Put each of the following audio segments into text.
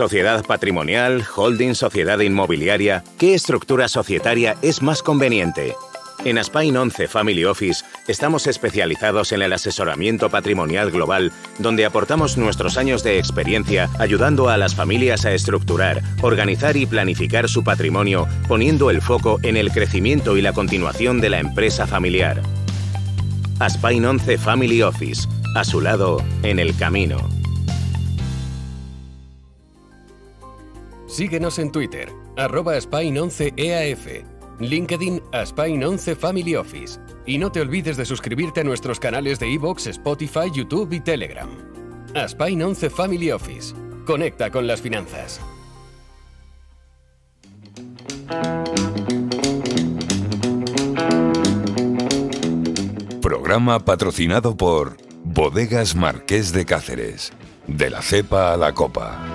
Sociedad patrimonial, holding, sociedad inmobiliaria, ¿qué estructura societaria es más conveniente? En Aspain 11 Family Office estamos especializados en el asesoramiento patrimonial global, donde aportamos nuestros años de experiencia ayudando a las familias a estructurar, organizar y planificar su patrimonio, poniendo el foco en el crecimiento y la continuación de la empresa familiar. Aspain 11 Family Office, a su lado, en el camino. Síguenos en Twitter, arroba Spain11EAF, e LinkedIn a Spain11 Family Office. Y no te olvides de suscribirte a nuestros canales de iVoox, Spotify, YouTube y Telegram. A Spain11 Family Office. Conecta con las finanzas. Programa patrocinado por Bodegas Marqués de Cáceres. De la cepa a la copa.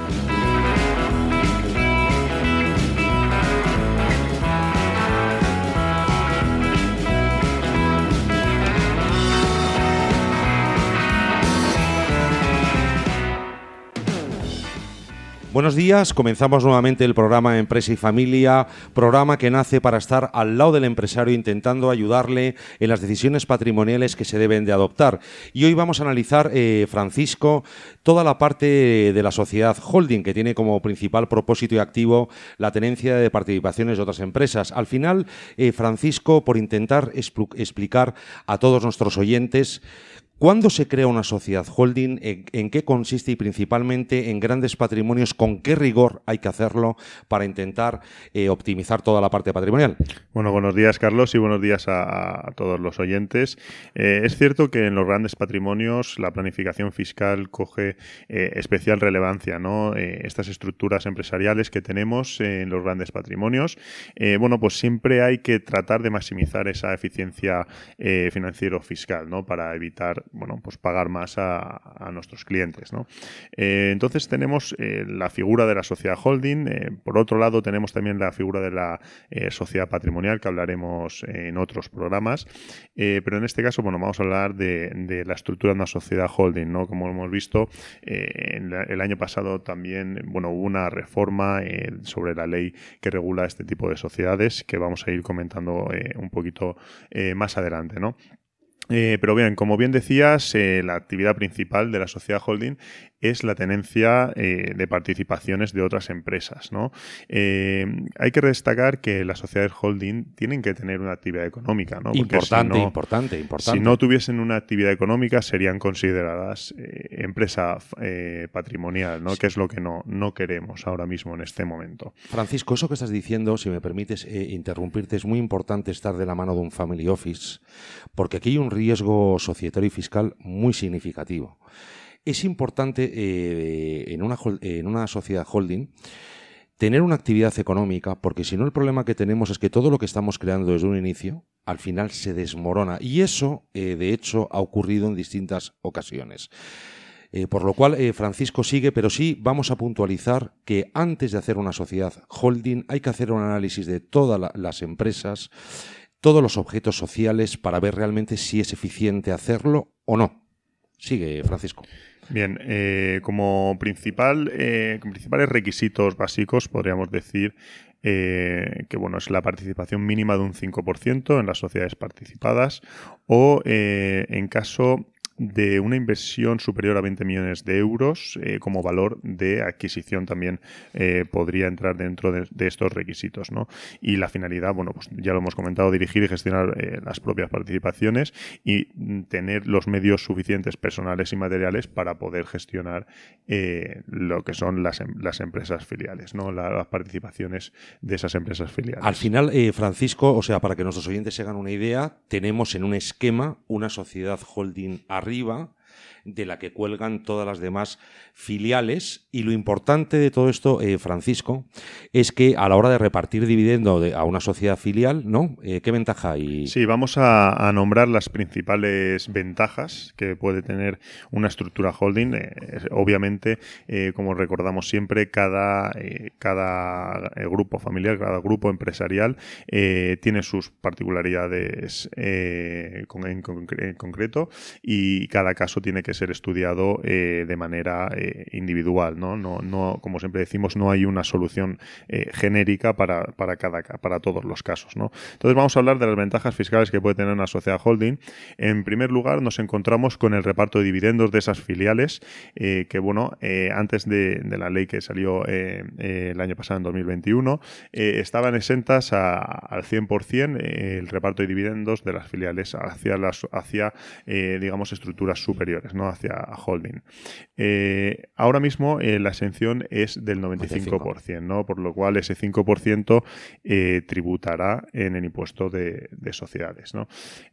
Buenos días, comenzamos nuevamente el programa Empresa y Familia, programa que nace para estar al lado del empresario intentando ayudarle en las decisiones patrimoniales que se deben de adoptar. Y hoy vamos a analizar, eh, Francisco, toda la parte de la sociedad holding que tiene como principal propósito y activo la tenencia de participaciones de otras empresas. Al final, eh, Francisco, por intentar explicar a todos nuestros oyentes ¿Cuándo se crea una sociedad holding? ¿En, qué consiste y principalmente en grandes patrimonios? ¿Con qué rigor hay que hacerlo para intentar eh, optimizar toda la parte patrimonial? Bueno, buenos días Carlos y buenos días a, todos los oyentes. Eh, es cierto que en los grandes patrimonios la planificación fiscal coge eh, especial relevancia, ¿no? estas estructuras empresariales que tenemos en los grandes patrimonios, bueno, pues siempre hay que tratar de maximizar esa eficiencia financiero-fiscal, ¿no? Para evitar bueno, pues pagar más a, nuestros clientes. ¿no? Eh, entonces tenemos eh, la figura de la sociedad holding, eh, por otro lado tenemos también la figura de la sociedad patrimonial que hablaremos en otros programas, pero en este caso bueno, vamos a hablar de, la estructura de una sociedad holding. ¿no? Como hemos visto, el año pasado también bueno, hubo una reforma sobre la ley que regula este tipo de sociedades que vamos a ir comentando un poquito más adelante. ¿no? Eh, pero bien, como bien decías, eh, la actividad principal de la sociedad holding es la tenencia eh, de participaciones de otras empresas. ¿no? hay que destacar que las sociedades holding tienen que tener una actividad económica. Importante, importante, importante. Si no tuviesen una actividad económica, serían consideradas empresa patrimonial, ¿no? que es lo que no, no queremos ahora mismo en este momento. Francisco, eso que estás diciendo, si me permites interrumpirte, es muy importante estar de la mano de un family office, porque aquí hay un riesgo societario y fiscal muy significativo. Es importante eh, en, una, en una sociedad holding tener una actividad económica, porque si no el problema que tenemos es que todo lo que estamos creando desde un inicio, al final se desmorona. Y eso, eh, de hecho, ha ocurrido en distintas ocasiones. Eh, por lo cual, Francisco sigue, pero sí vamos a puntualizar que antes de hacer una sociedad holding hay que hacer un análisis de todas las empresas, todos los objetos sociales para ver realmente si es eficiente hacerlo o no. Sigue, Francisco. Bien, eh, como principal, eh, principales requisitos básicos podríamos decir eh, que bueno, es la participación mínima de un 5% en las sociedades participadas o en caso de una inversión superior a 20 millones de euros eh, como valor de adquisición también eh, podría entrar dentro de, estos requisitos. ¿no? Y la finalidad, bueno, pues ya lo hemos comentado, dirigir y gestionar eh, las propias participaciones y mm, tener los medios suficientes personales y materiales para poder gestionar lo que son las, em, empresas filiales, ¿no? las participaciones de esas empresas filiales. Al final, Francisco, o sea, para que nuestros oyentes se hagan una idea, tenemos en un esquema una sociedad holding arriba de la que cuelgan todas las demás filiales. Y lo importante de todo esto, eh, Francisco, es que a la hora de repartir dividendo a una sociedad filial, ¿no? Eh, ¿Qué ventaja hay? Sí, vamos a, nombrar las principales ventajas que puede tener una estructura holding. Eh, obviamente, como recordamos siempre, cada, cada grupo familiar, cada grupo empresarial tiene sus particularidades en, en concreto y cada caso tiene que ser estudiado eh, de manera eh, individual, ¿no? No, ¿no? Como siempre decimos, no hay una solución eh, genérica para, cada, para todos los casos, ¿no? Entonces vamos a hablar de las ventajas fiscales que puede tener una sociedad holding. En primer lugar, nos encontramos con el reparto de dividendos de esas filiales que, bueno, antes de, la ley que salió el año pasado, en 2021, estaban exentas al 100% el reparto de dividendos de las filiales hacia, las, hacia digamos, estructuras superiores Hacia holding. Eh, ahora mismo eh, la exención es del 95%, Por lo cual ese 5% eh, tributará en el impuesto de, sociedades,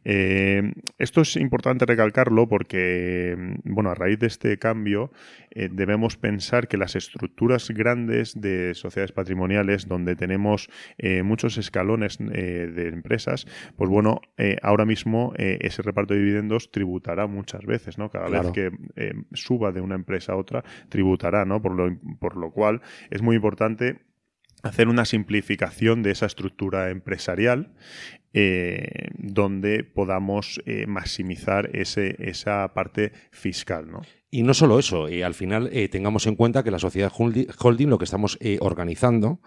esto es importante recalcarlo porque, mm, bueno, a raíz de este cambio, eh, debemos pensar que las estructuras grandes de sociedades patrimoniales, donde tenemos eh, muchos escalones eh, de empresas, pues bueno, ahora mismo ese reparto de dividendos tributará muchas veces, ¿no? Cada vez que suba de una empresa a otra, tributará, ¿no? Por lo, por lo cual es muy importante hacer una simplificación de esa estructura empresarial eh, donde podamos eh, maximizar ese, esa parte fiscal. ¿no? Y no solo eso, eh, al final tengamos en cuenta que la sociedad holding lo que estamos organizando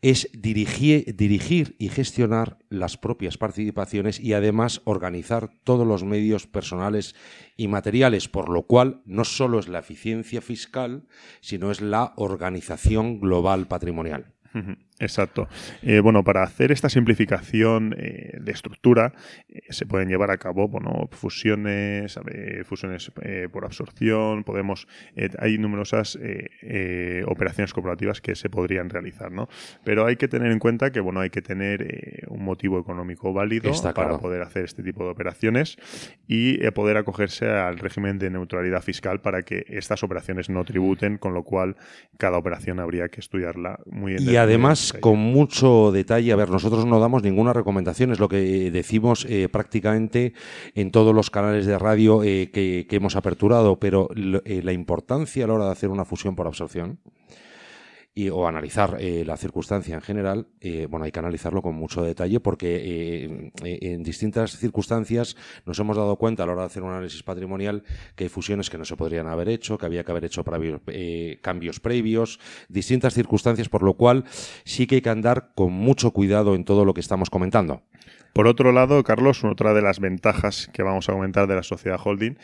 es dirigir, dirigir, y gestionar las propias participaciones y además organizar todos los medios personales y materiales, por lo cual no solo es la eficiencia fiscal, sino es la organización global patrimonial. Exacto. Eh, bueno, para hacer esta simplificación eh, de estructura eh, se pueden llevar a cabo bueno, fusiones, fusiones por absorción, podemos, hay numerosas operaciones corporativas que se podrían realizar, ¿no? Pero hay que tener en cuenta que bueno, hay que tener un motivo económico válido para poder hacer este tipo de operaciones y poder acogerse al régimen de neutralidad fiscal para que estas operaciones no tributen, con lo cual cada operación habría que estudiarla muy en Y además con mucho detalle. A ver, nosotros no damos ninguna recomendación, es lo que eh, decimos eh, prácticamente en todos los canales de radio eh, que, hemos aperturado, pero la importancia a la hora de hacer una fusión por absorción y, o analizar eh, la circunstancia en general, eh, bueno, hay que analizarlo con mucho detalle porque eh, en distintas circunstancias nos hemos dado cuenta a la hora de hacer un análisis patrimonial que hay fusiones que no se podrían haber hecho, que había que haber hecho cambios previos, distintas circunstancias, por lo cual sí que hay que andar con mucho cuidado en todo lo que estamos comentando. Por otro lado, Carlos, otra de las ventajas que vamos a comentar de la sociedad holding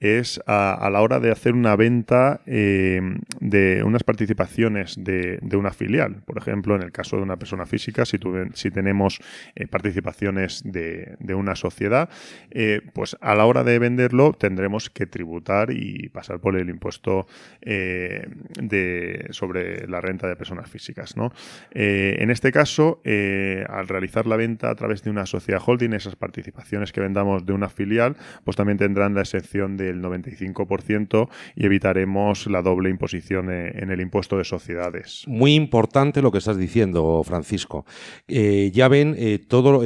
es a, la hora de hacer una venta eh, de unas participaciones de, una filial. Por ejemplo, en el caso de una persona física, si, si tenemos eh, participaciones de, una sociedad, eh, pues a la hora de venderlo tendremos que tributar y pasar por el impuesto sobre la renta de personas físicas. ¿no? en este caso, al realizar la venta a través de una sociedad holding, esas participaciones que vendamos de una filial, pues también tendrán la exención de el 95% y evitaremos la doble imposición eh, en el impuesto de sociedades. Muy importante lo que estás diciendo, Francisco. Eh, ya ven eh, todo,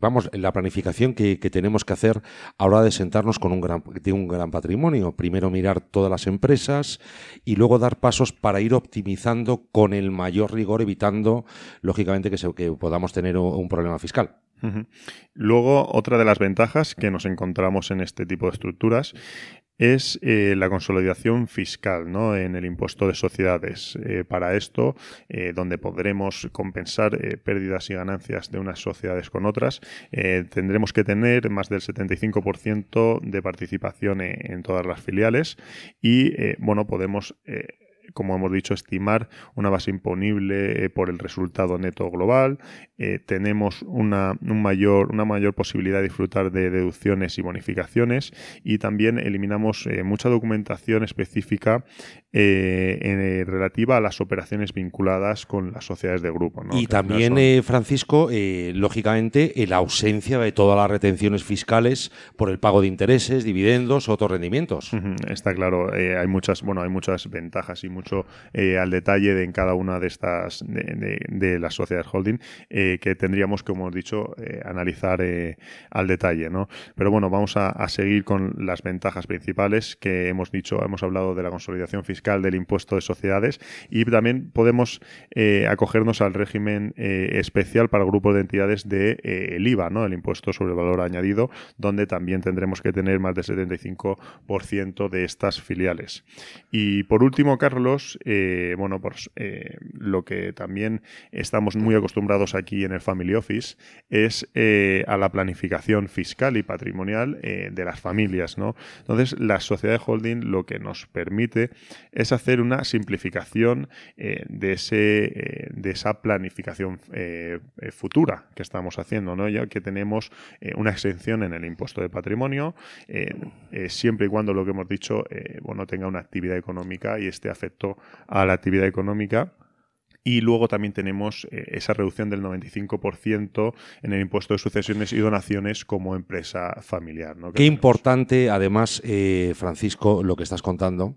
vamos, la planificación que, tenemos que hacer a la hora de sentarnos con un gran, un gran patrimonio. Primero mirar todas las empresas y luego dar pasos para ir optimizando con el mayor rigor, evitando, lógicamente, que, que podamos tener un problema fiscal. Luego, otra de las ventajas que nos encontramos en este tipo de estructuras es eh, la consolidación fiscal ¿no? en el impuesto de sociedades. Eh, para esto, eh, donde podremos compensar pérdidas y ganancias de unas sociedades con otras, tendremos que tener más del 75% de participación en todas las filiales y bueno, podemos como hemos dicho, estimar una base imponible eh, por el resultado neto global. Eh, tenemos una, mayor, una mayor posibilidad de disfrutar de deducciones y bonificaciones. Y también eliminamos eh, mucha documentación específica eh, eh, relativa a las operaciones vinculadas con las sociedades de grupo. Y este también, eh, Francisco, lógicamente, la ausencia de todas las retenciones fiscales por el pago de intereses, dividendos otros rendimientos. está claro, hay muchas, bueno, hay muchas ventajas y mucho al detalle de en cada una de estas de, las sociedades holding que tendríamos, como hemos dicho, analizar al detalle, ¿no? Pero bueno, vamos a seguir con las ventajas principales que hemos dicho, hemos hablado de la consolidación fiscal del impuesto de sociedades y también podemos eh, acogernos al régimen eh, especial para el grupo de entidades del de, eh, el IVA, ¿no? el impuesto sobre el valor añadido, donde también tendremos que tener más del 75% de estas filiales. Y por último, Carlos, bueno, pues lo que también estamos muy acostumbrados aquí en el Family Office es a la planificación fiscal y patrimonial de las familias, Entonces, la sociedad de holding lo que nos permite es hacer una simplificación eh, de, ese, eh, de esa planificación eh, futura que estamos haciendo, ¿no? ya que tenemos una exención en el impuesto de patrimonio, siempre y cuando lo que hemos dicho bueno, tenga una actividad económica y esté afecto a la actividad económica y luego también tenemos eh, esa reducción del 95% en el impuesto de sucesiones y donaciones como empresa familiar. Qué importante, además, eh, Francisco, lo que estás contando,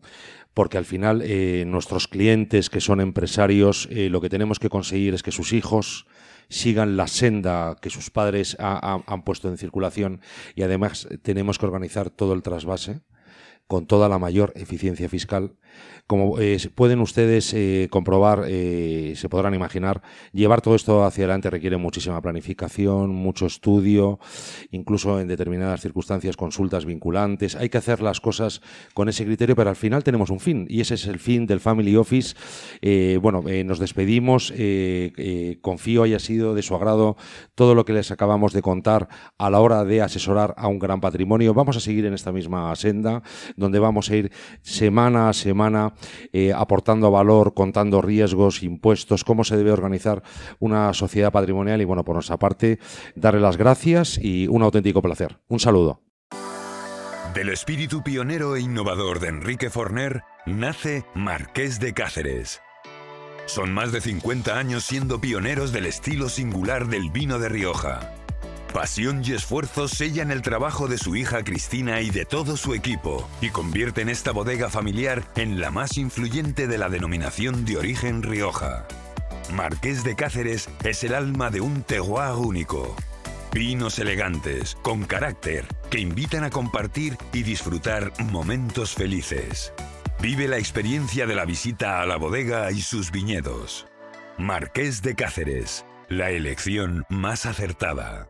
porque al final eh, nuestros clientes que son empresarios, lo que tenemos que conseguir es que sus hijos sigan la senda que sus padres han puesto en circulación y además tenemos que organizar todo el trasvase con toda la mayor eficiencia fiscal. Como eh, pueden ustedes eh, comprobar, eh, se podrán imaginar, llevar todo esto hacia adelante requiere muchísima planificación, mucho estudio, incluso en determinadas circunstancias consultas vinculantes. Hay que hacer las cosas con ese criterio, pero al final tenemos un fin y ese es el fin del Family Office. bueno, nos despedimos. confío haya sido de su agrado todo lo que les acabamos de contar a la hora de asesorar a un gran patrimonio. Vamos a seguir en esta misma senda donde vamos a ir semana a semana eh, aportando valor, contando riesgos, impuestos, cómo se debe organizar una sociedad patrimonial. Y bueno, por nuestra parte, darle las gracias y un auténtico placer. Un saludo. Del espíritu pionero e innovador de Enrique Forner nace Marqués de Cáceres. Son más de 50 años siendo pioneros del estilo singular del vino de Rioja Pasión y esfuerzo sellan el trabajo de su hija Cristina y de todo su equipo y convierten esta bodega familiar en la más influyente de la denominación de origen Rioja. Marqués de Cáceres es el alma de un terroir único. Vinos elegantes, con carácter, que invitan a compartir y disfrutar momentos felices. Vive la experiencia de la visita a la bodega y sus viñedos. Marqués de Cáceres, la elección más acertada.